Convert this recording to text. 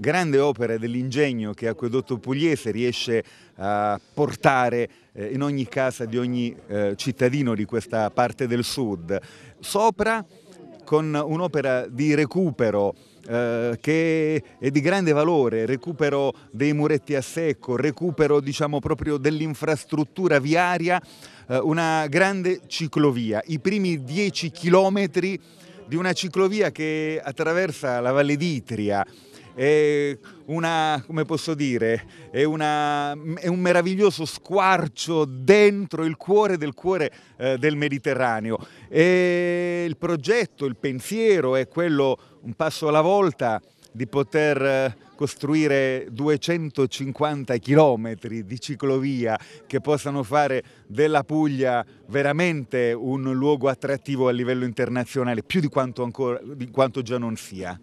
grande opera dell'ingegno che Acquedotto Pugliese riesce a portare eh, in ogni casa di ogni eh, cittadino di questa parte del sud. Sopra con un'opera di recupero eh, che è di grande valore, recupero dei muretti a secco, recupero diciamo, proprio dell'infrastruttura viaria, una grande ciclovia, i primi 10 chilometri di una ciclovia che attraversa la Valle d'Itria, è una, come posso dire, è, una, è un meraviglioso squarcio dentro il cuore del cuore eh, del Mediterraneo. E il progetto, il pensiero è quello, un passo alla volta, di poter eh, costruire 250 chilometri di ciclovia che possano fare della Puglia veramente un luogo attrattivo a livello internazionale, più di quanto, ancora, di quanto già non sia.